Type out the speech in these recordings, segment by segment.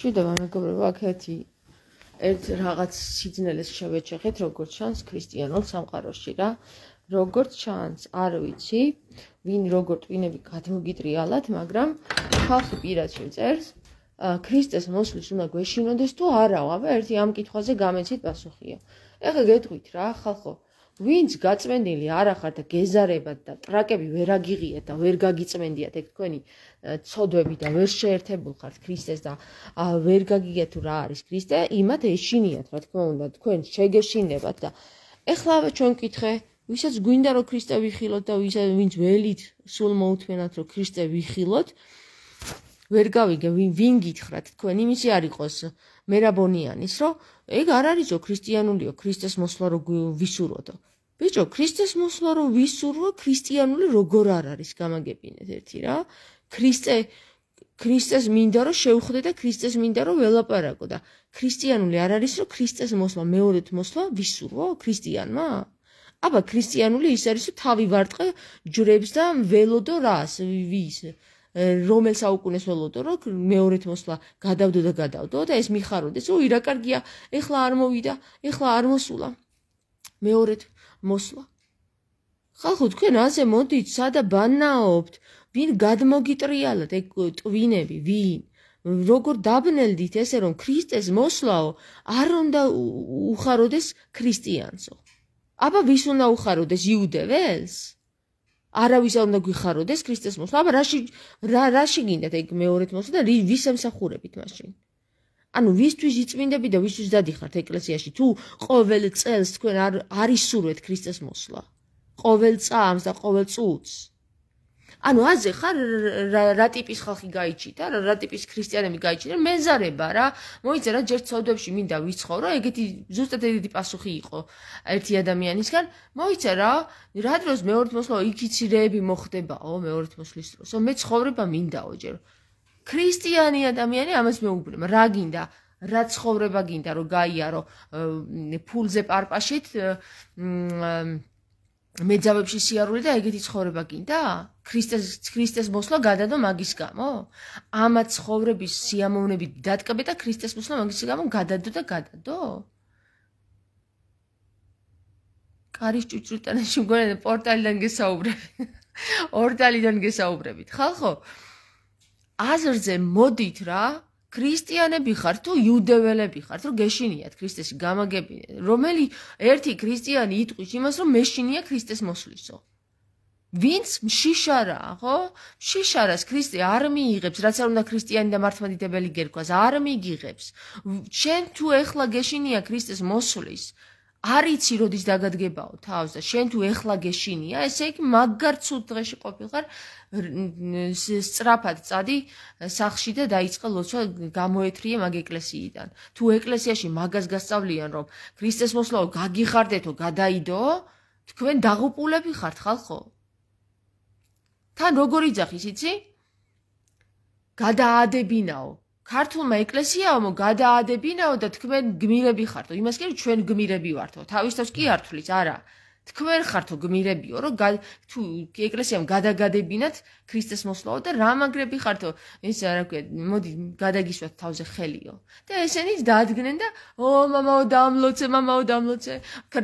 შედავა მეგობრებო აქ ერთი ერთ რაღაც სიძნელეს შევეჩეხეთ როგორც ჩანს ქრისტიანულ სამყაროში რა როგორც ჩანს არ ვიცი ვინ როგორ ტვინები გადმოგიტრიალათ მაგრამ ხალხი პირაცი წერს ქრისტეს მოსვლის უნდა გვეშინოდეს თუ არა აბა ერთი ამ კითხვაზე გამეცით პასუხია ეხა გეტყვით რა ხალხო ვინც გაწმენილი არახა და გეზარებად და ტრაკები ვერ აგიღიათ და ვერ გაგიწმენდიათ ეგ თქვენი ცოდვები და ვერ შეერთებულ ხართ ქრისტეს და ვერ გაგიგეთ რა არის ქრისტე იმათ ეშინიათ რა თქმა უნდა თქვენ შეგეშინებათ და ეხლა ჩვენ გკითხე ვისაც გვინდა რომ ქრისტე ვიხილოთ და ვინც ველით სულ მოუთმენათ რომ ქრისტე ვიხილოთ ვერ გავიგე ვინ ვინ გითხრათ თქვენ იმისი არ იყოს მერაბონიანის რომ ეგ არ არისო ქრისტიანულიო ქრისტეს მოსვლა რო ვისურვოთო ბიჭო, ქრისტეს მოსვლა რო ვისურვო, ქრისტიანული როგორ არ არის გამაგებინეთ ერთი რა. ქრისტე ქრისტეს მინდა რომ შევხვდე და ქრისტეს მინდა რომ ველაპარაკო და ქრისტიანული არ არის რომ ქრისტეს მოსვლა მეორედ მოსვლა ვისურვო ქრისტიანმა? აბა ქრისტიანული ის არის რომ თავი ვარტყე ჯრებს და ველოდო რას ვის რომელს აუკუნეს ველოდო რომ მეორედ მოსვლა გადავდო და გადავდო და ეს მიხაროდეს. უ, ირაკარგია, ეხლა არ მოვიდა, ეხლა არ მოსულა. მეორედ მოსვლა. ხახო თქვენ ასე მოდით სადა ბანაობთ? ვინ გადმოგიტრიალოთ ეგ ტვინები? ვინ? როგორ დაბნელდით ესე რომ ქრისტეს მოსვლაო არ უნდა უხაროდეს ქრისტიანსო? აბა ვის უნდა უხაროდეს იუდეველს? არავის არ უნდა გიხაროდეს ქრისტეს მოსვლა. აბა რაში რა რაში გინდათ ეგ მეორედ მოსვლა და ვის ამსახურებით მაშინ? ანუ ვისთვის იწმინდები და ვისთვის დადიხართ ეკლესიაში თუ ყოველ წელს თქვენ არ არისურვეთ ქრისტეს მოსვლა ყოველ წამს და ყოველ წუთს ანუ აზე ხარ რა ტიპის ხალხი გაიჩიტა რა რა ტიპის ქრისტიანები გაიჩიტა მეზარება რა მოიცა რა ჯერ ცოდვებში მინდა ვიცხოვრო ეგეთი ზუსტად ეგეთი პასუხი იყო ერთი ადამიანისგან მოიცა რა რა დროს მეორთ მოსვლა იქიცირეები მოხდებაო მეორთ მოსვლის დროსო მე ცხოვრება მინდაო ჯერო ქრისტიანი ადამიანი ამას მეუბნება რა გინდა რა ცხოვრება გინდა რომ გაიარო ფულზე პარპაშით მეძავებში სიარული და ეგეთი ცხოვრება გინდა? ქრისტეს ქრისტეს მოსვლა გადადო მაგის გამო? ამა ცხოვრების სიამოვნებით დატკბე და ქრისტეს მოსვლა მაგის გამო გადადო და გადადო? კარის ჭუჭრიტანაში მგონია პორტალიდან გესაუბრები. ორტალიდან გესაუბრებით, ხალხო? აა აზრზე მოდით რა ქრისტიანები ხარ თუ იუდეველები ხარ რომ გეშინიათ ქრისტეს გამაგები რომელი ერთი ქრისტიანი იტყვის იმას რომ მეშინია ქრისტეს მოსვლისო ვინც მშიშარაა ხო მშიშარას ქრისტე არ მიიღებს რაც არ უნდა ქრისტიანი და მართლმადიდებელი გერქვას არ მიიღებს შენ თუ ეხლა გეშინია ქრისტეს მოსვლისო არ იცი როდის დაგადგებაო თავს და შენ თუ ეხლა გეშინია, ესე იგი მაგარ ცუდ დღეში ყოფილიღარ სწრაფად წადი სახში და დაიწყე ლოცვა გამოეთრიე მაგ ეკლესიიდან. თუ ეკლესიაში მაგას გასწავლიან, რომ ქრისტეს მოსლაო გაგიხარდეთო, გადაიდო, თქვენ დაღუპულები ხართ ხალხო. თან როგორ იძახი, იცი? გადაადებინაო ქართულმა ეკლესიამ გადაადებინაო და თქვენ გმირები ხართო. იმას კი ჩვენ გმირები ვართო. თავის თავს კი არ თulis, არა. თქვენ ხართო გმირებიო, რომ თუ ეკლესიამ გადაგადებინათ ქრისტეს მოსვლაო და რამაგრები ხართო. ეს არა ქვია, მოდი გადაგისვათ თავზე ხელიო. და ესენიც დაადგნენ და ო მამაო დაამლოცე, მამაო დაამლოცე.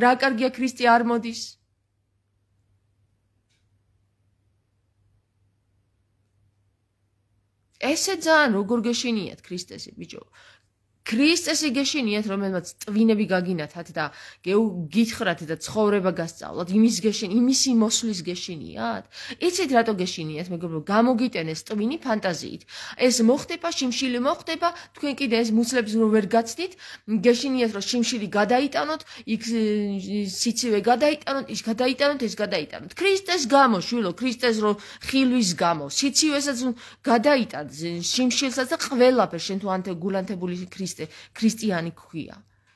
რა კარგია ქრისტე არ მოდის. ესე ძალიან როგორ გეშინიათ ქრისტესე ბიჭო ქრისტეს ეგეშენიათ, რომელმაც ტვინები გაგინათათ და გითხრათ და ცხოვრება გასწავლოთ, იმის გეშენ, იმისი მოსვლის გეშენიათ. იცით რატო გეშენიათ, მეგობრო, გამოგიტენეს ტვინი ფანტაზიით. ეს მოხდება, შიმშილი მოხდება, თქვენ კიდე ეს მუცლებს რომ ვერ გაცდით, გეშენიათ, რომ შიმშილი გადაიტანოთ, იქ სიცივე გადაიტანოთ, ის გადაიტანოთ, ეს გადაიტანოთ. ქრისტეს გამო, შვილო, ქრისტეს რომ ხილვის გამო, სიცივესაც გადაიტანთ, შიმშილსაც და ყველაფერს, შენ თუ ანთე გულანთებული ქრისტე ქრისტე ქრისტიანი ხქია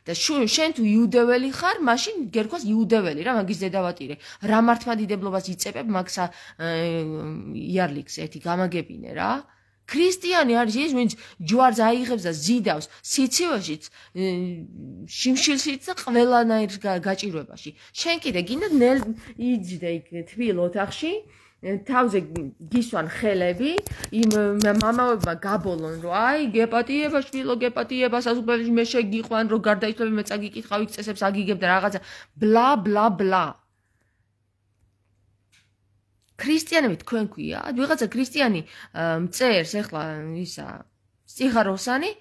და შენ თუ იუდეველი ხარ, მაშინ გერქვას იუდეველი რა, მაგის ზედავატირე. რა მართმადიდებლობას იწებებ მაგს იარლიქს ერთი გამაგებინე რა. ქრისტიანი არის ის, ვინც ჯვარს აიღებს და ზიდავს სიცივეშიც, შიმშილშიც და ყველანაირ გაჭირვებაში. შენ კიდე გინდა ნელ იძიდე იქ თბილ ოთახში? თავზე გისვან ხელები იმ მამაობა გაბოლონ რომ აი გეპატიება შვილო გეპატიება სასუფეველში მე შეგიყვან რომ გარდაიცვლები მე წაგიკითხავ იქ წესებს აგიგებ და რაღაცა ბლა ბლა ბლა ქრისტიანები თქვენ ქვია ვიღაცა ქრისტიანი წერს ეხლა ისა სიხაროსანი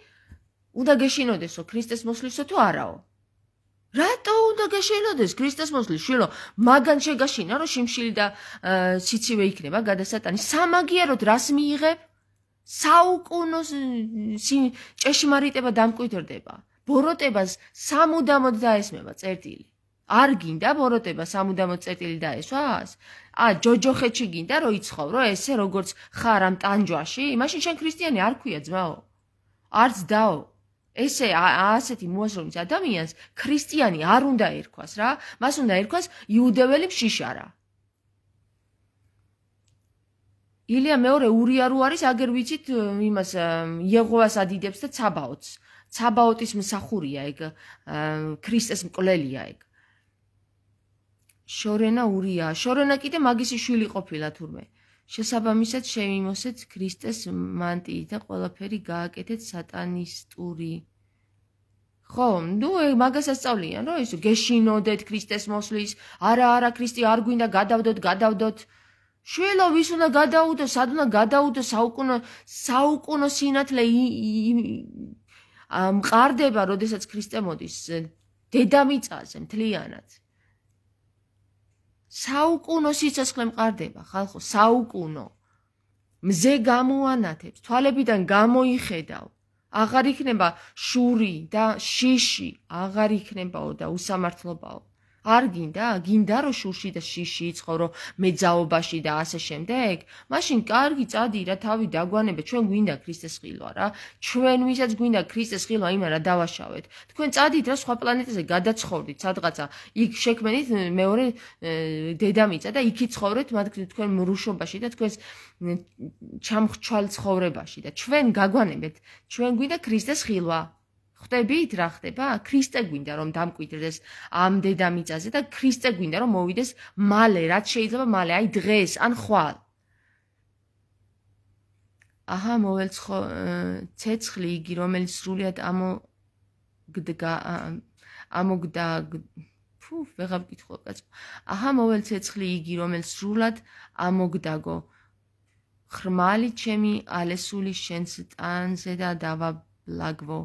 უნდა გეშინოდესო ქრისტეს მოსვლისო თუ არაო რატო უნდა გეშინოდეს ქრისტეს მოსლის შილო მაგან შეგაშინა რომ შიმშილი და სიცივე იქნება გადა სატანის სამაგიეროდ რას მიიღებ საუკუნო ჭეშმარიტება დამკვიდრდება ბოროტებას სამუდამოდ დაესმება წერტილი არ გინდა ბოროტება სამუდამოდ წერტილი დაესვას? ა ჯოჯოხეთში გინდა რომ იცხოვრო ესე როგორც ხარ ამ ტანჯვაში? მაშინ შენ ქრისტიანი არ ქვია ძმაო. არც დაო. ესე ასეთი მოაზროვნის ადამიანს ქრისტიანი არ უნდა ერქვას რა მას უნდა ერქვას იუდეველი ფშიშარა ილია მეორე ურიარო არის აგერ ვიცით იმას იეღოვას ადიდებს და ცაბაოც ცაბაოტის მსახურია ეგ ქრისტეს მკვლელია ეგ შორენა ურია შორენა კიდე მაგისი შვილი ყოფილა თურმე შესაბამისად შემიმოსეთ ქრისტეს მანტიი და ყველაფერი გააკეთეთ სატანისტური. ხო, ნუ მაგასაც სწავლიან, რომ ის გეშინოდეთ ქრისტეს მოსვლის, არა, არა, ქრისტე არ გვინდა გადავდოთ, გადავდოთ. შვილო, ვის უნდა გადაუდო, სად უნდა გადაუდო საუკუნო საუკუნო სინათლე მყარდება, როდესაც ქრისტე მოდის დედამიწაზე მთლიანად. საუკუნო სიცოცხლე მყარდება, ხალხო, საუკუნო. მზე გამოანათებს, თვალებიდან გამოიხედავ. აღარ იქნება შური და შიში აღარ იქნებაო და უსამართლობაო არ გინდა? გინდა რომ შურში და შიში იცხოვრო მეძაობაში და ასე შემდეგ? მაშინ კარგი წადი რა თავი დაგვანებე, ჩვენ გვინდა ქრისტეს ღილვა რა. ჩვენ ვისაც გვინდა ქრისტეს ღილვა, იმან რა დავაშავეთ. თქვენ წადით რა სხვა პლანეტაზე გადაცხოვრით, სადღაცა იქ შექმენით მეორე დედამიწა და იქი ცხოვრეთ მათ თქვენ რუშობაში და თქვენ ჩამხჩვალ ცხოვრებაში და ჩვენ გაგვანებეთ, ჩვენ გვინდა ქრისტეს ღილვა. ხდებით რა ხდება? ქრისტე გვინდა რომ დამკვიდრდეს ამ დედამიწაზე და ქრისტე გვინდა რომ მოვიდეს მალე, რაც შეიძლება მალე, აი დღეს, ან ხვალ. აჰა, მოველცხო ცეცხლი იგი, რომელიც სრულად ამო გდგა ამოგდა ფუ, ვეღარ ვკითხო კაცო. აჰა, მოველცეცხლი იგი, რომელიც სრულად ამოგდაგო. ხრმალი ჩემი ალესული შენს ტანზე და დავაბლაგვო.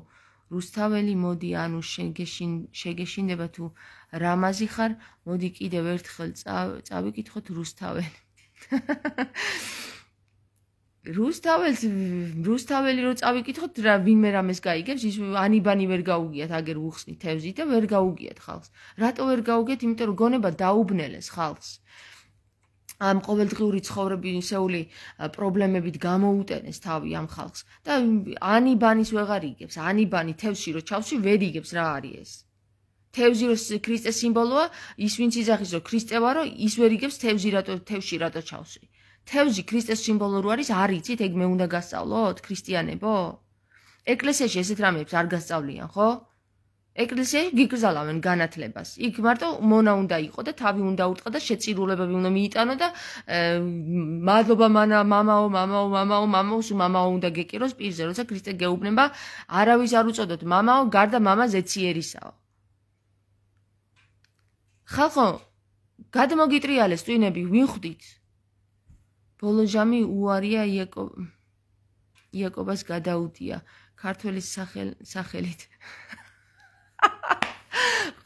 რუსთაველი მოდი ანუ შეგეშინ შეგეშინდება თუ რამაზი ხარ მოდი კიდევ ერთხელ წავიკითხოთ რუსთაველი რუსთაველს რუსთაველი რო წავიკითხოთ რა ვინმე რამეს გაიგებს ის ანიბანი ვერ გაუგიათ აგერ უხსნით თევზი და ვერ გაუგიათ ხალხს რატო ვერ გაუგიათ იმიტომ რომ გონება დაუბნელეს ხალხს ამ ყოველდღიური ცხოვრებისეული პრობლემებით გამოუტენეს თავი ამ ხალხს და ანიბანის ვეღარ იგებს ანიბანი თევში რო ჩავსი ვერიგებს რა არის ეს თევზი რო ქრისტეს სიმბოლოა ის ვინც იზახის რო ქრისტე ვარო ის ვერიგებს თევზი რატო თევში რატო ჩავსი თევზი ქრისტეს სიმბოლო რო არის არიცით ეგ მე უნდა გასწავლოთ ქრისტიანებო ეკლესიაში ესეთ რამეებს არ გასწავლიან ხო ეკლესიაში გიგზალავენ განათლებას. იქ მარტო მონა უნდა იყო და თავი უნდა უტყა და შეწირულებები უნდა მიიტანო და მადლობა მანა мамаო, мамаო, мамаო, мамаო, სულ мамаო უნდა გეკიროს პირზე, როცა ქრისტე გეუბნება, არავის არ უწოდოთ мамаო, გარდა мама ზეციერისაო. ხალხო, გადმოგიტრიალეს ტვინები, ვინხდით? ბოლო ჯამი უარია იაკო იაკობას გადაუდია ქართლის სახელ სახელით.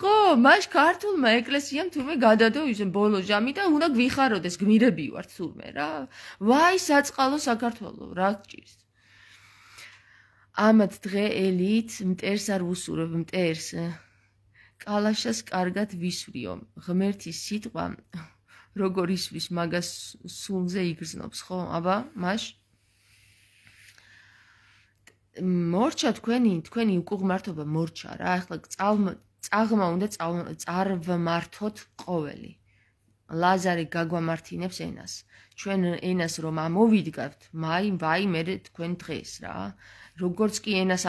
ხო, მაშ ქართულმა ეკლესიამ თუმე გადადო ის ბოლო ჯამი და უნდა გвихაროდეს, გმირები ვარ თურმე რა. ვაი საწყალო საქართველო, რა გჭირს? ამათ დღე ელით მტერს არ უსურებ მტერს. კალაშას კარგად ვისვრიო. ღმერთის სიტყვა როგორ ისვის მაგას სულზე იგრძნობს, ხო? აბა, მაშ მორჩა თქვენი თქვენი უკუღმართობა მორჩა რა ახლა წალ წაღმა უნდა წარვმართოთ ყოველი ლაზარი გაგვამართინებს ენას ჩვენ ენას რომ ამოვიდგავთ მაი ვაი მე თქვენ დღეს რა როგორც კი ენას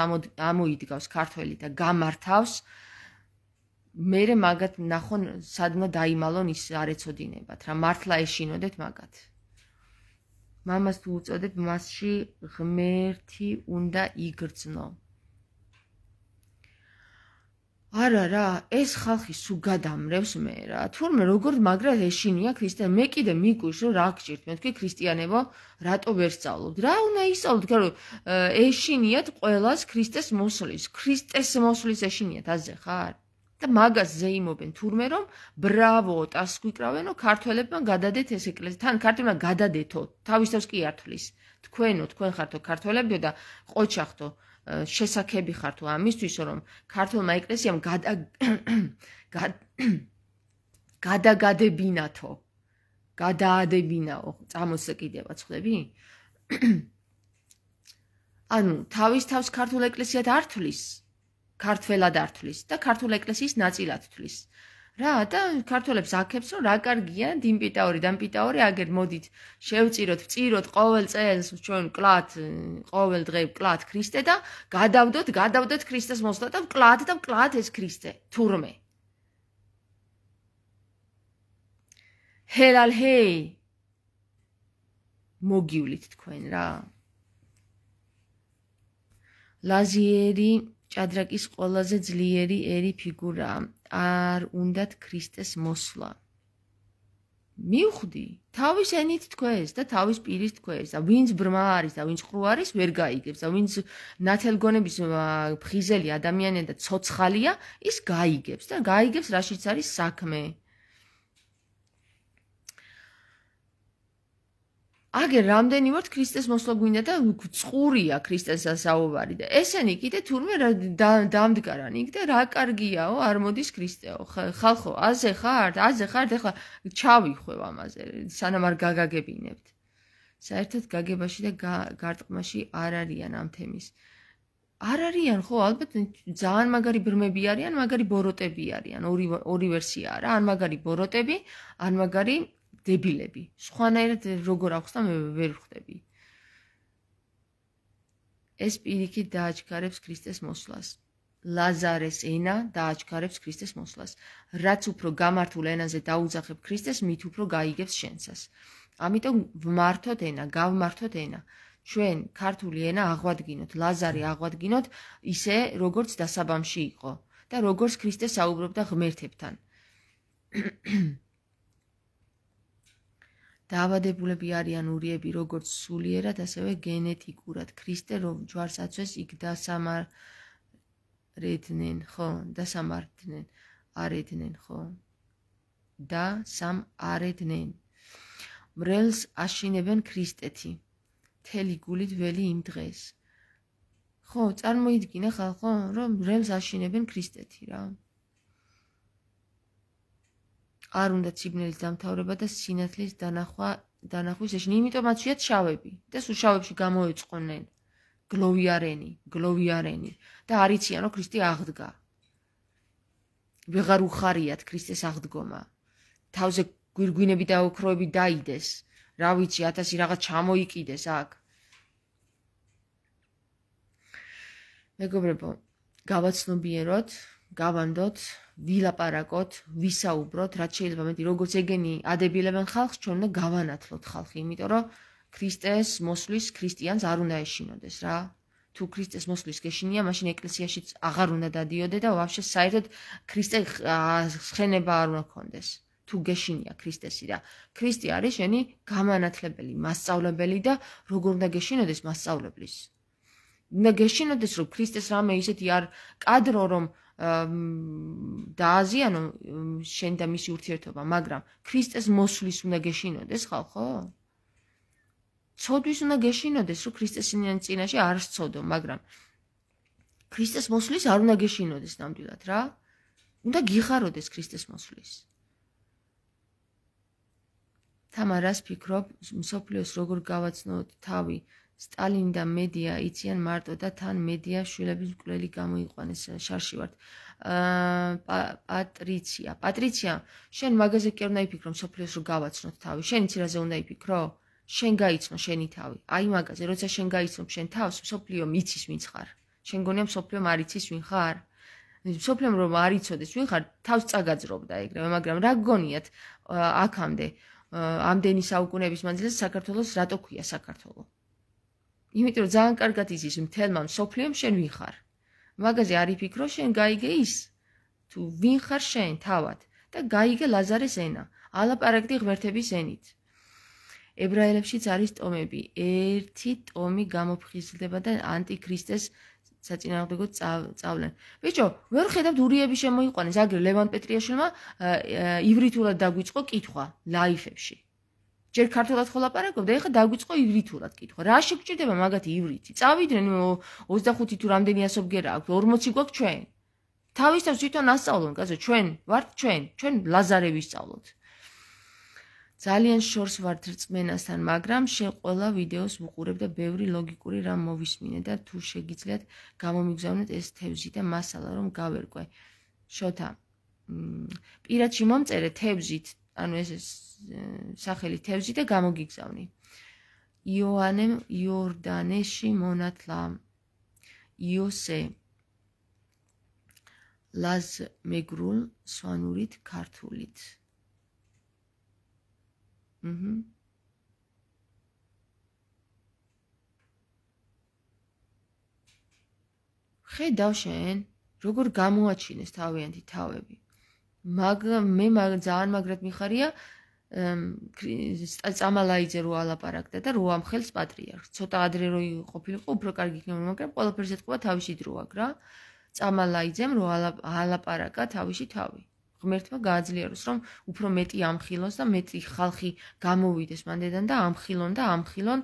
ამოიდგავს ქართველი და გამართავს მე მაგათ ნახონ სადმა დაიმალონ ის არეწოდინებათ რა მართლა ეშინოდეთ მაგათ მამას თუ უწოდებ, მასში ღმერთი უნდა იგრძნო. არა რა, ეს ხალხი სუ გადამრევს მე რა. თურმე როგორ მაგრად ეშინია ქრისტიან, მე კიდე მიგვიშ რომ რა გჭირთ მე თქვი ქრისტიანებო, რატო ვერ სწავლობ? რა უნდა ისწავლოთ, რომ ეშინიათ ყოველას ქრისტეს მოსვლის. ქრისტეს მოსვლის ეშინიათ, ასე ხარ? და მაგას ზეიმობენ თურმე რომ ბრავო ტასკვიკრავენო ქართველებთან გადადეთ ეს ეკლესია თან ქართულმა გადადეთო თავის თავს კი ართლის თქვენო თქვენ ხართო ქართველებიო და ყოჩახთო შესაძები ხართო ამისთვის რომ ქართულმა ეკლესიამ გადა გადაგადებინათო გადაადებინაო წამოს კიდევაც ხვდები ანუ თავის თავს ქართულ ეკლესიათ ართლის ქართველად ართვლის და ქართულ ეკლესიის ნაწილად თვლის. რა და ქართველებს აკეთებს რომ რა კარგია დიმპიტაური დამპიტაური აგერ მოდით შევწიროთ წიროთ ყოველ წელს ჩვენ კლათ ყოველ დღე კლათ ქრისტე და გადავდოთ გადავდოთ ქრისტეს მოსვლა და კლათ და კლათ ეს ქრისტე თურმე ჰელალ ჰეი მოგივლით თქვენ რა ლაზიერი ჭადრაკის ყველაზე ძლიერი ერი ფიგურა არ უნდა ქრისტეს მოსვლა მიხვდი თავის ენით თქვეს და თავის პირის თქვეს და ვინც ბრმა არის და ვინც ხრუ არის ვერ გაიგებს და ვინც ნათელგონების ფხიზელი ადამიანია და ცოცხალია ის გაიგებს და გაიგებს რაშიც არის საქმე აგერ რამდენი ვართ ქრისტეს მოსვლა გვინდა და წყურია ქრისტეს საუბარი და ესენი კიდე თურმე დამდგარან იქ და რა კარგიაო არ მოდის ქრისტეო ხალხო აზე ხარ აზე ხარ ეხლა ჩავიხვევ ამაზე სანამ არ გაგაგებინებთ საერთოდ გაგებაში და გარტყმაში არ არიან ამ თემის არ არიან ხო ალბათ ძალიან მაგარი ბრმები არიან მაგარი ბოროტები არიან ორი ორი ვერსია არა ან მაგარი ბოროტები ან მაგარი დებილები. სხვანაირად როგორ აქვს და მე ვერ ვხდები. ეს პირიქით დააჩქარებს ქრისტეს მოსვლას. ლაზარეს ენა დააჩქარებს ქრისტეს მოსვლას. რაც უფრო გამართულ ენაზე დაუძახებ ქრისტეს, მით უფრო გაიგებს შენსას. ამიტომ ვმართოთ ენა, გავმართოთ ენა. ჩვენ ქართული ენა აღვადგინოთ, ლაზარე აღვადგინოთ, ისე როგორც დასაბამში იყო და როგორც ქრისტე საუბრობდა ღმერთებთან. დაავადებულები არიან ურიები როგორც სულიერად ასევე გენეტიკურად ქრისტე რომ ჯვარსაცვეს იქ დასამარ რედნენ ხო დასამარდნენ არედნენ ხო და სამ არედნენ მრელს აშინებენ ქრისტეთი თელი გულით ველი იმ დღეს ხო წარმოიდგინე ხალხო რომ მრელს აშინებენ ქრისტეთი რა არ უნდა ციგნელის დამთავრება და სინათლის დანახვა დანახვის ეშ იმიტომ მათშია ჩავები და სულ შავებში გამოეწყონენ გლოვიარენი გლოვიარენი და არიციან რომ ქრისტე აღდგა ვეღარ უხარიათ ქრისტეს აღდგომა თავზე გვირგვინები და ოქროები დაიდეს რა ვიცი 1000 რაღაც ჩამოიკიდეს აქ მეგობრებო გავაცნობიეროთ გავანდოთ ვილაპარაკოთ, ვისაუბროთ, რაც შეიძლება მეტი როგორც ეგენი ადებილებენ ხალხს, ჩვენ უნდა გავანათლოთ ხალხი, იმიტომ რომ ქრისტეს მოსვლის ქრისტიანს არ უნდა ეშინოდეს რა. თუ ქრისტეს მოსვლის გეშინია, მაშინ ეკლესიაშიც აღარ უნდა დადიოდე და ვაფშე საერთოდ ქრისტე ხენება არ უნდა ქონდეს. თუ გეშინია ქრისტესი და ქრისტე არის შენი გამანათლებელი, მასწავლებელი და როგორ უნდა გეშინოდეს მასწავლებლის. უნდა გეშინოდეს, რომ ქრისტეს რამე ისეთი არ კადრო რომ დააზიანო შენ და მისი ურთიერთობა, მაგრამ ქრისტეს მოსვლის უნდა გეშინოდეს, ხალხო? ცოდვის უნდა გეშინოდეს, რომ ქრისტეს წინაშე არ სწოდო, მაგრამ ქრისტეს მოსვლის არ უნდა გეშინოდეს ნამდვილად, რა? უნდა გიხაროდეს ქრისტეს მოსვლის. თამარას ფიქრობ, მსოფლიოს როგორ გავაცნოთ თავი სტალინი და მედია იციან მარტო და თან მედია შვილების მკვლელი გამოიყვანეს შარში ვართ აა პატრიცია პატრიცია შენ მაგაზე კი არ უნდა იფიქრო მსოფლიოს რო გავაცნოთ თავი შენ იცი რაზე უნდა იფიქრო შენ გაიცნო შენი თავი აი მაგაზე როცა შენ გაიცნო შენ თავს მსოფლიო მიცის ვინც ხარ შენ გონია მსოფლიო არ იცის ვინ ხარ მსოფლიო რომ არ იცოდეს ვინ ხარ თავს წაგაძრობდა ეგრე მაგრამ რა გონიათ აქამდე ამდენი საუკუნეების მანძილზე საქართველოს რატო ქვია საქართველოს იმიტომ რომ ძალიან კარგად იცის მთელმა სოფლიომ შენ ვიხარ. მაგაზე არი ფიქრო შენ გაიგე ის თუ ვინ ხარ შენ თავად და გაიგე ლაზარეს ენა, ალაპარაკდი ღმერთების ენით. ებრაელებშიც არის ტომები, ერთი ტომი გამოფხიზლდება და ანტიქრისტეს საწინააღმდეგო წავლენ. ბიჭო, ვერ ხედავ დურიები შემოიყვანეს აგრე ლევან პეტრიაშვილმა ივრითულად დაგვიწყო კითხვა ლაიფებში. ჯერ ქართულად ხო ლაპარაკობდა, ეხა დაგვიწყო ივრითურად კითხვა. რა შეგჭირდება მაგათი ივრითი? წავიდნენ 25 თუ რამდენი ასობგერა აქვს, 40 გვაქვს ჩვენ. თავისთავად თვითონ ასწავლონ, კაცო, ჩვენ ვართ ჩვენ, ჩვენ ლაზარევი ისწავლოთ. ძალიან შორს ვართ რწმენასთან, მაგრამ შენ ყველა ვიდეოს უყურებ და ბევრი ლოგიკური რამ მოვისმინე და თუ შეგიძლიათ გამომიგზავნოთ ეს თევზი და მასალა რომ გავერკვე. შოთა. პირადში მომწერე თევზით, ანუ ეს ეს სახელი თევზი და გამოგიგზავნი. იოანემ იორდანეში მონათლა იოსე ლაზ მეგრულ სვანურით ქართულით. ჰმმ ხედავ შენ როგორ გამოაჩინეს თავიანთი თავები მაგრამ მე მაგ ძალიან მაგრად მიხარია სტაცამალაიძე რო ალაპარაკდა და რო ამხელს პატრიარქს. ცოტა ადრე რო იყოფილიყო, უფრო კარგი იქნებოდა, მაგრამ ყველაფერს ეთქვა თავისი დრო აკრა. წამალაიძემ რო ალაპარაკა თავისი თავი. ღმერთმა გააძლიეროს, რომ უფრო მეტი ამხილოს და მეტი ხალხი გამოვიდეს მანდედან და ამხილონ და ამხილონ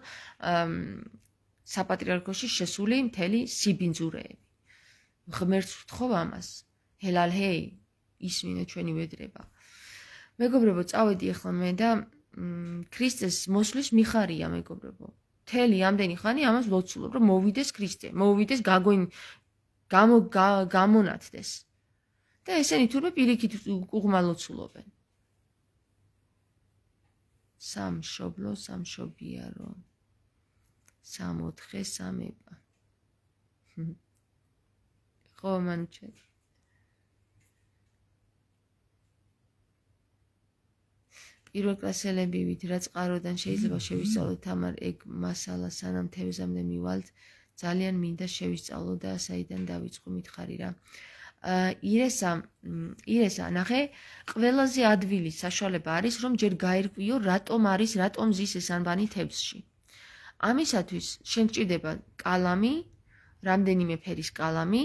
საპატრიარქოში შესული მთელი სიბინძურეები. ღმერთს ვთხოვ ამას. ჰელალ ჰეი, ისმინე ჩვენი ვედრება. მეგობრებო წავედი ახლა მე და ქრისტეს მოსვლის მიხარია მეგობრებო მთელი ამდენი ხანი ამას ლოცულობ რომ მოვიდეს ქრისტე მოვიდეს გაგონ გამონათდეს და ესენი თურმე პირიქით უღმალოცულობენ სამ შობლო სამ შობიარო სამ ოთხე სამ ეპა ხო მანჩე პირველკლასელები ვით, რა წყაროდან შეიძლება შევისწავლოთ თამარ ეგ მასალა სანამ თევზამდე მივალთ, ძალიან მინდა შევისწავლო და საიდან დავიწყო მითხარი რა. აა ირესა, ირესა ნახე, ყველაზე ადვილი საშუალება არის, რომ ჯერ გაირკვიო, რატომ არის, რატომ ზის ეს ანბანი თევზში. ამისათვის შენ გჭირდება კალამი, რამდენიმე ფერის კალამი,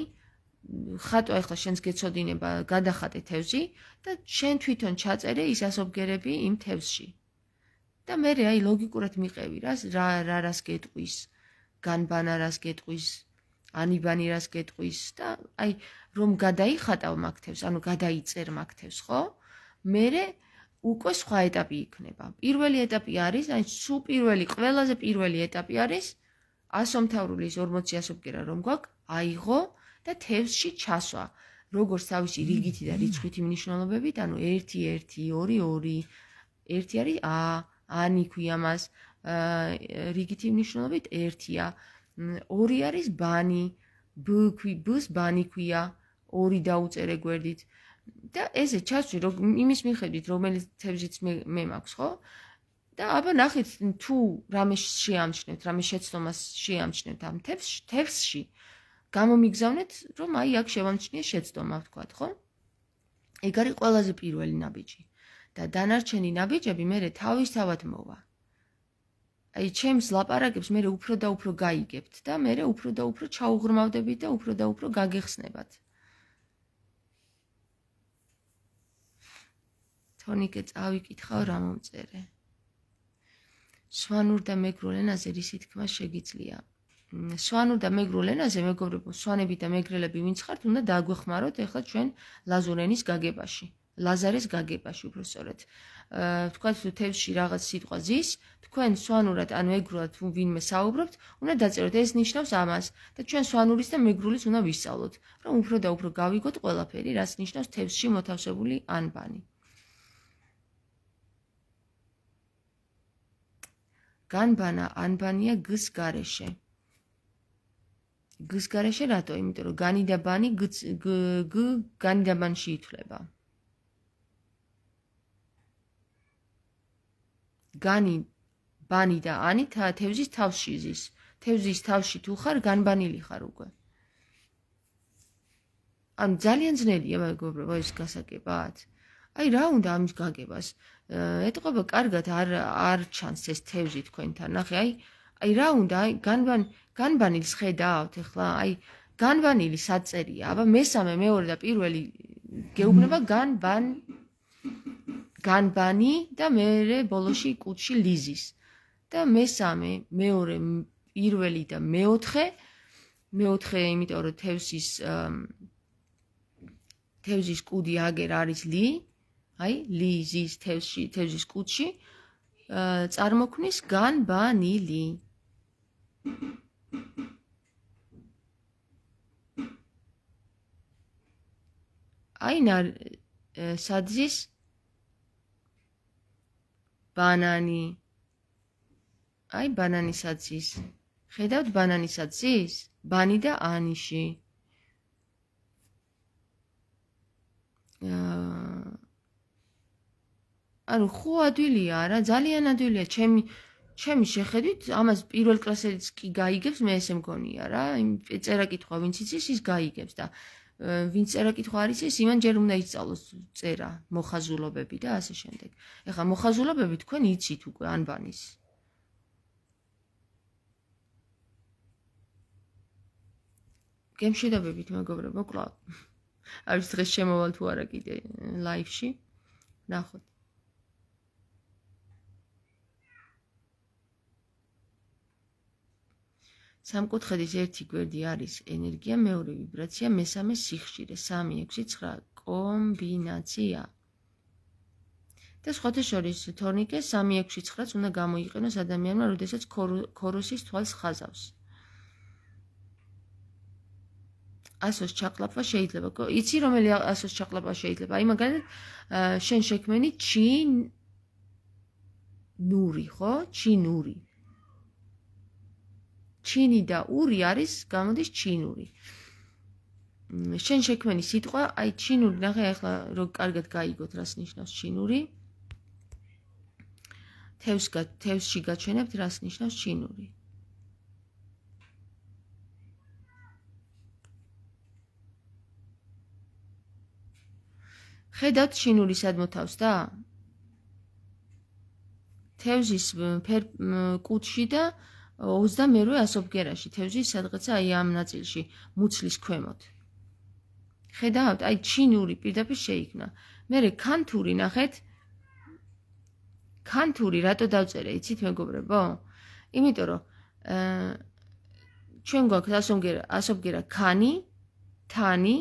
ხატვა ეხლა შენს გეცოდინება, გადახატე თევზი და შენ თვითონ ჩაწერე ის ასობგერები იმ თევზში. და მე რე აი ლოგიკურად მიყევი რა, რა რა რას გეტყვის, განბანა რას გეტყვის, ანიბანი რას გეტყვის და აი რომ გადაიხატავ მაგ თევზს, ანუ გადაიწერ მაგ თევზს, ხო? მე უკვე სხვა ეტაპი იქნება. პირველი ეტაპი არის, აი სუ პირველი, ყველაზე პირველი ეტაპი არის ასომთავრულის 40 ასობგერა რომ გვაქვს, აიღო და თევზში ჩასვა. როგორც თავისი რიგითი და რიცხვითი მნიშვნელობებით, ანუ 1 1 2 2 ერთი არის ა, ანი ქვია მას რიგითი მნიშვნელობით 1-ია. 2 არის ბანი, ბ ქვი ბს ბანი ქვია. 2 დაუწერე გვერდით. და ესე ჩასვი, რომ იმის მიხედვით, რომელიც თევზიც მე მე მაქვს, ხო? და აბა ნახეთ თუ რამე შეამჩნევთ, რამე შეცდომას შეამჩნევთ ამ თევზში, თევზში. გამომიგზავნეთ, რომ აი აქ შევამჩნიე შეცდომა, თქვა, ხო? ეგ არის ყველაზე პირველი ნაბიჯი. და დანარჩენი ნაბიჯები მე თავისთავად მოვა. აი, ჩემს ლაპარაკებს მე უფრო და უფრო გაიგებთ და მე უფრო და უფრო ჩაუღრმავდებით და უფრო და უფრო გაგეხსნებათ. თონიკე წავიკითხავ რა მომწერე. სვანურ და მეგრულ ენაზე რისი თქმა შეგიძლია? სვანურ და მეგრულ ენაზე მეგობრებო სვანები და მეგრელები ვინც ხართ უნდა დაგვეხმაროთ ახლა ჩვენ ლაზურენის გაგებაში ლაზარეს გაგებაში უფრო სწორედ თქვა თუ თევში რაღაც სიტყვა ზის თქვენ სვანურად ან მეგრულად თუ ვინმე საუბრობთ უნდა დაწეროთ ეს ნიშნავს ამას და ჩვენ სვანურის და მეგრულის უნდა ვისწავლოთ რომ უფრო და უფრო გავიგოთ ყველაფერი რაც ნიშნავს თევში მოთავსებული ანბანი განბანა ანბანია გს გარეშე გს გარეშე რატო? იმიტომ რომ განი და ბანი გ გ განი და ბანში ითვლება. განი ბანი და ანი თევზის თავში ზის. თევზის თავში თუ ხარ, განბანილი ხარ უკვე. ან ძალიან ძნელია მეგობრებო ეს გასაგებად. აი რა უნდა ამის გაგებას? ეტყობა კარგად არ არ ჩანს ეს თევზი თქვენთან. ნახე, აი აი რა უნდა აი განბან განბანილს ხედავთ ახლა აი განბანილი საწერია აბა მესამე მეორე და პირველი გეუბნება განბან განბანი და მეორე ბოლოში კუჩი ლიზის და მესამე მეორე პირველი და მეოთხე მეოთხე იმიტომ რომ თევზის თევზის კუდი აგერ არის ლი აი ლიზის თევზში თევზის კუჩი წარმოქმნის განბანილი აინა სადზის ბანანი აი ბანანი სადზის ხედავთ ბანანი სადზის ბანი და ანიში აა ანუ ხო ადვილია რა ძალიან ადვილია ჩემი ჩემი შეხედვით ამას პირველ კლასელიც კი გაიგებს, მე ესე მგონია რა, იმ წერა კითხვა ვინც იცის, ის გაიგებს და ვინც წერა კითხვა არის ის, იმან ჯერ უნდა ისწავლოს წერა, მოხაზულობები და ასე შემდეგ. ეხლა მოხაზულობები თქვენ იცით უკვე ანბანის. გემშვიდობებით, მეგობრებო, კლავ. არის დღეს შემოვალ თუ არა კიდე ლაივში. ნახოთ. სამკუთხედის ერთი გვერდი არის ენერგია, მეორე ვიბრაცია, მესამე სიხშირე, 3 6 9 კომბინაცია. და სხვათა შორის თორნიკე 3 6 9-ს უნდა გამოიყენოს ადამიანმა, როდესაც ქოროსის თვალს ხაზავს. ასოს ჩაკლაფა შეიძლება. იცი რომელი ასოს ჩაკლაფა შეიძლება? აი მაგალითად შენ შექმენი ჩინ ნური, ხო? ჩინ ნური. ჩინი და ური არის გამოდის ჩინური. შენ შექმენი სიტყვა, აი ჩინური ნახე ახლა რომ კარგად გაიგოთ რას ნიშნავს ჩინური. თევს თევსში გაჩვენებთ რას ნიშნავს ჩინური. ხედავთ ჩინური სად მოთავს და? თევზის ფერ კუთში და 28-ე ასობგერაში თევზი სადღაცა აი ამ ნაწილში მუცლის ქვემოთ. ხედავთ, აი ჩინური პირდაპირ შეიქმნა. მე ქანთური ნახეთ. ქანთური რატო დავწერე, იცით მეგობრებო? იმიტომ რომ აა ჩვენ გვაქვს ასობგერა, ასობგერა ქანი, თანი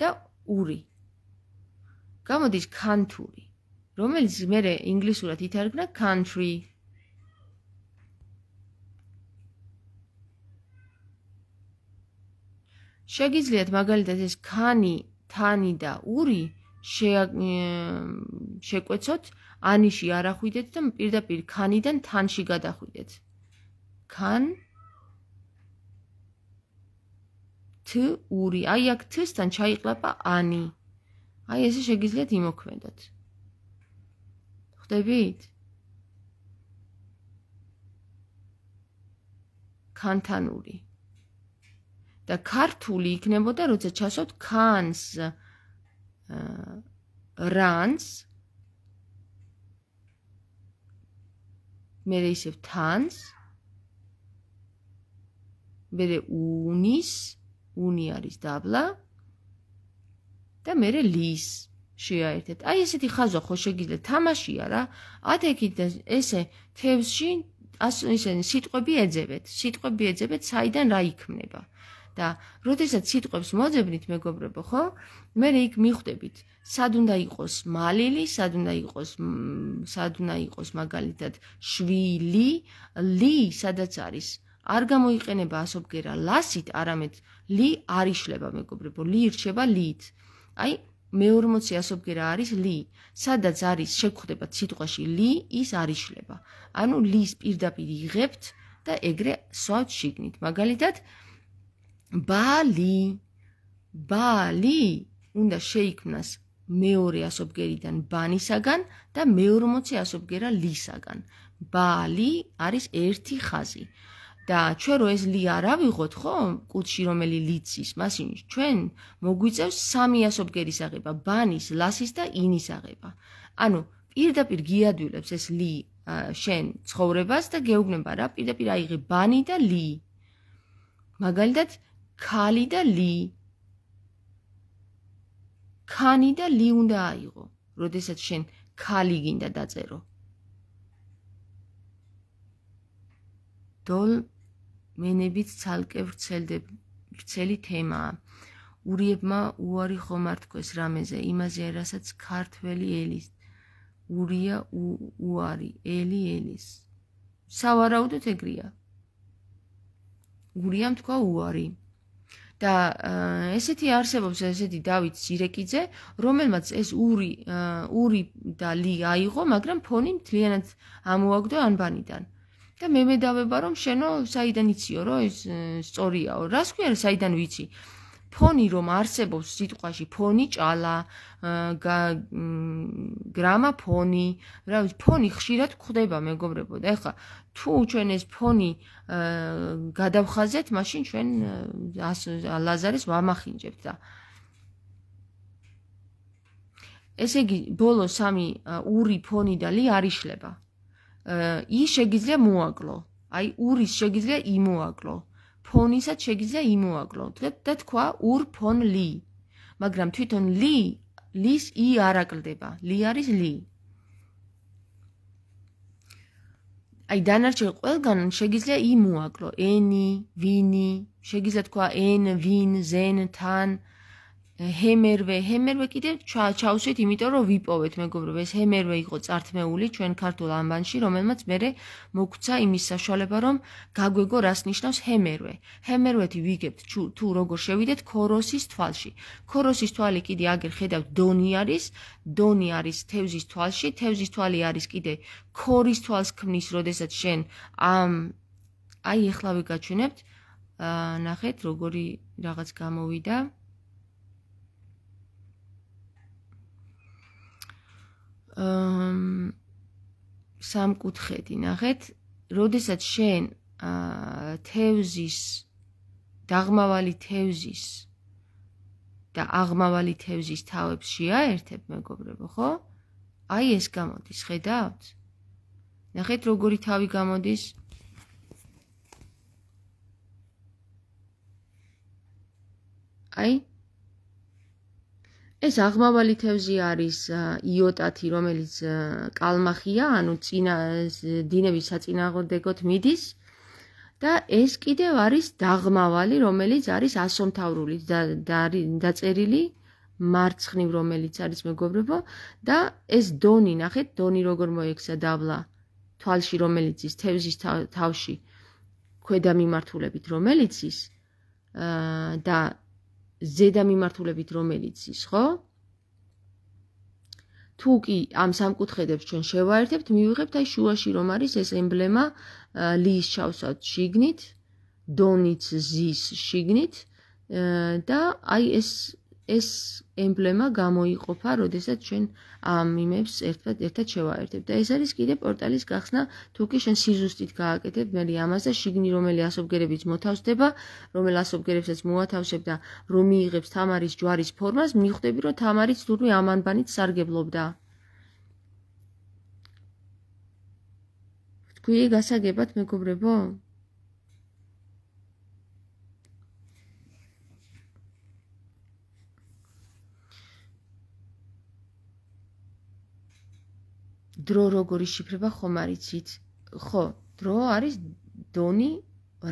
და ური. გამოდის ქანთური, რომელიც მე ინგლისურად ითარგმნა country შეგიძლიათ მაგალითად ეს ქანი, თანი და ური შეკვეცოთ ანიში არ ახვიდეთ და პირდაპირ ქანიდან თანში გადახვიდეთ. ქან თ ური. აი აქ თსთან ჩაიყლება ანი. აი ესე შეგიძლიათ იმოქმედოთ. ხდებით? ქანთანური. და ქართული იქნებოდა, როცა ჩასოთ ქანს რანს მე ისევ თანს მე უნის უნი არის დაბლა და მე ლის შეაერთეთ. აი ესეთი ხაზვა ხო შეგიძლია თამაშია რა. ათეკით ესე თევსში ასე ისე სიტყვები ეძებეთ. სიტყვები ეძებეთ, საიდან რა იქნება. და როდესაც სიტყვებს მოძებნით მეგობრებო, ხო? მე იქ მიხვდებით. სად უნდა იყოს მალილი, სად უნდა იყოს სად უნდა იყოს მაგალითად შვილი, ლი, სადაც არის. არ გამოიყენება ასობგერა ლასით, არამედ ლი არიშლება მეგობრებო, ლი რჩება ლით. აი მე 40 ასობგერა არის ლი, სადაც არის შეგხვდება სიტყვაში ლი, ის არიშლება. ანუ ლის პირდაპირ იღებთ და ეგრე სვავთ შიგნით. მაგალითად, აა ბალი ბალი უნდა შეიქმნას მეორე ასობგერიდან ბანისაგან და მე-40 ასობგერა ლისაგან. ბალი არის ერთი ხაზი. და ჩვენ რო ეს ლი არ ავიღოთ ხო კუთში რომელი ლიცის მაშინ ჩვენ მოგვიწევს სამი ასობგერის აღება ბანის ლასის და ინის აღება ანუ პირდაპირ გიადვილებს ეს ლი შენ ცხოვრებას და გეუბნება რა პირდაპირ აიღე ბანი და ლი მაგალითად ქალი და ლი ქანი და ლი უნდა აიღო როდესაც შენ ქალი გინდა დაწერო დოლ მენებით ცალკე ვრცელდება ვრცელი თემაა ურიებმა უარი ხომ არ თქოს რამეზე იმაზე რასაც ქართველი ელის ურია უარი ელი ელის სავარაუდოდ ეგრია გურიამ თქვა უარი და ესეთი არსებობს ესეთი დავით ჯირეკიძე, რომელმაც ეს ური ური და ლი აიღო, მაგრამ ფონი მთლიანად ამოაგდო ანბანიდან. და მე მედავება რომ შენო საიდან იციო რომ ეს სწორიაო. რას ქვია საიდან ვიცი? ფონი რომ არსებობს სიტყვაში ფონი ჭალა გრამაფონი რა ვიცი ფონი ხშირად გვხვდება მეგობრებო და ეხლა თუ ჩვენ ეს ფონი გადავხაზეთ მაშინ ჩვენ ლაზარეს ვამახინჯებთ და ესე იგი ბოლო სამი ური ფონი და ლი არიშლება ის შეიძლება მოაკლო აი ურის შეიძლება იმოაკლო აა ფონისაც შეგიძლია იმოაკლოთ და თქვა ur phon li მაგრამ თვითონ li lis i არაკლდება li არის li აი დანარჩენ ყველგან შეგიძლია იმოაკლო ენი ვინი შეგიძლია თქვა ენ ვინ ზენ თან ჰემერვე, ჰემერვე კიდე ჩავშვით, იმიტომ რომ ვიპოვეთ, მეგობრებო, ეს ჰემერვე იყო წართმეული ჩვენ ქართულ ამბანში, რომელმაც მეરે მოგცა იმის საშუალება, რომ გაგვეგო რას ნიშნავს ჰემერვე. ჰემერვეთი ვიგებთ თუ როგორ შევიდეთ ქოროსის თვალში. ქოროსის თვალი კიდე აგერ ხედავთ დონი არის, დონი არის თევზის თვალში, თევზის თვალი არის კიდე ქორის თვალს ქმნის, როდესაც შენ ამ აი ეხლა ვიგაჩვენებთ, ნახეთ როგორი რაღაც გამოვიდა. აა აა სამკუთხედი ნახეთ, როდესაც შენ აა თევზის დაღმავალი თევზის და აღმავალი თევზის თავებს შეაერთებ, მეგობრებო, ხო? აი ეს გამოდის, ხედავთ? ნახეთ, როგორი თავი გამოდის. აი, ეს აღმავალი თევზი არის იოტათი, რომელიც კალმახია, ანუ ძინა დინების საწინააღმდეგოთ მიდის. და ეს კიდევ არის დაღმავალი, რომელიც არის ასომთავრული დაწერილი მარცხნივ, რომელიც არის მეგობრებო და ეს დონი, ნახეთ, დონი როგორ მოიქცა დავლა თვალში, რომელიც ის თევზის თავში ქვედა მიმართულებით, რომელიც ის აა და ზედა მიმართულებით რომელიც ის ხო? თუ კი ამ სამკუთხედებს ჩვენ შევაერთებთ, მივიღებთ აი შუაში რომ არის ეს ემბლემა ლის ჩავსავთ შიგნით, დონიც ზის შიგნით და აი ეს ეს ემბლემა გამოიყოფა, როდესაც ჩვენ ამ იმებს ერთად ერთად შევაერთებთ. და ეს არის კიდე პორტალის გახსნა, თუკი შენ სიზუსტით გააკეთებ მერი ამას და შიგნი რომელი ასობგერებიც მოთავსდება, რომელ ასობგერებსაც მოათავსებ და რომ მიიღებს თამარის ჯვარის ფორმას, მიხვდები, რომ თამარიც თურმე ამანბანით სარგებლობდა. თქვი გასაგებად, მეგობრებო? დრო როგორ იშიფრება ხომ არიცით? ხო, დრო არის დონი,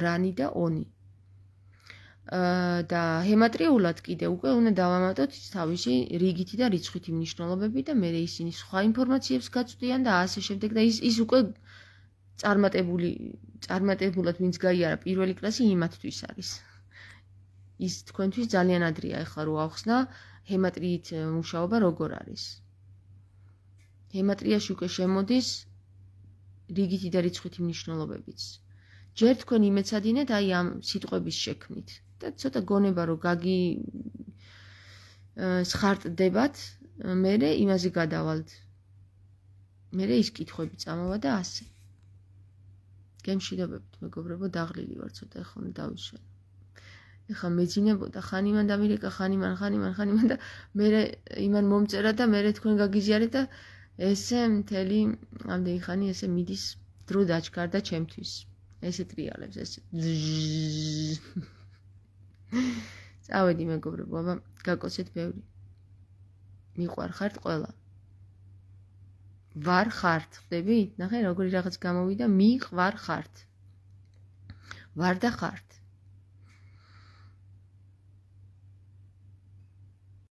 რანი და ონი. აა და ჰემატრიულად კიდე უკვე უნდა დავამატოთ თავისი რიგითი და რიცხვითი მნიშვნელობები და მე ისინი სხვა ინფორმაციებს გაწვდიან და ასე შემდეგ და ის ის უკვე წარმატებული წარმატებულად ვინც გაიარა პირველი კლასი იმათთვის არის. ის თქვენთვის ძალიან ადრეა ახლა რო ახსნა ჰემატრიით მუშაობა როგორ არის. გემატრიაში უკვე შემოდის რიგითი და რიცხვითი მნიშვნელობებიც. ჯერ თქვენ იმეცადინეთ აი ამ სიტყვების შექმნით და ცოტა გონება რომ გაგი схარტდებათ, მერე იმაზე გადავალთ. მერე ის კითხები წამოვა და ასე. გემშილობებით, მეგობრებო, დაღლილი ვარ ცოტა ხომ დავიშენ. ეხა მეძინებოდა ხანიმან და ამერიკა ხანიმან ხანიმან ხანიმან და მერე იმან მომწერა და მერე თქვენ გაგიზიარეთ და ესე მთელი ამდენი ხანი ესე მიდის დრო დაჭკარდა ჩემთვის. ესე ტრიალებს ეს. წავედი მეგობრებო, აბა გაკოცეთ ბევრი. მიყვარხართ ყველა. ვარ ხართ, ხდები? ნახე, როგორი რაღაც გამოვიდა, მიყვარხართ. ვარ და ხართ.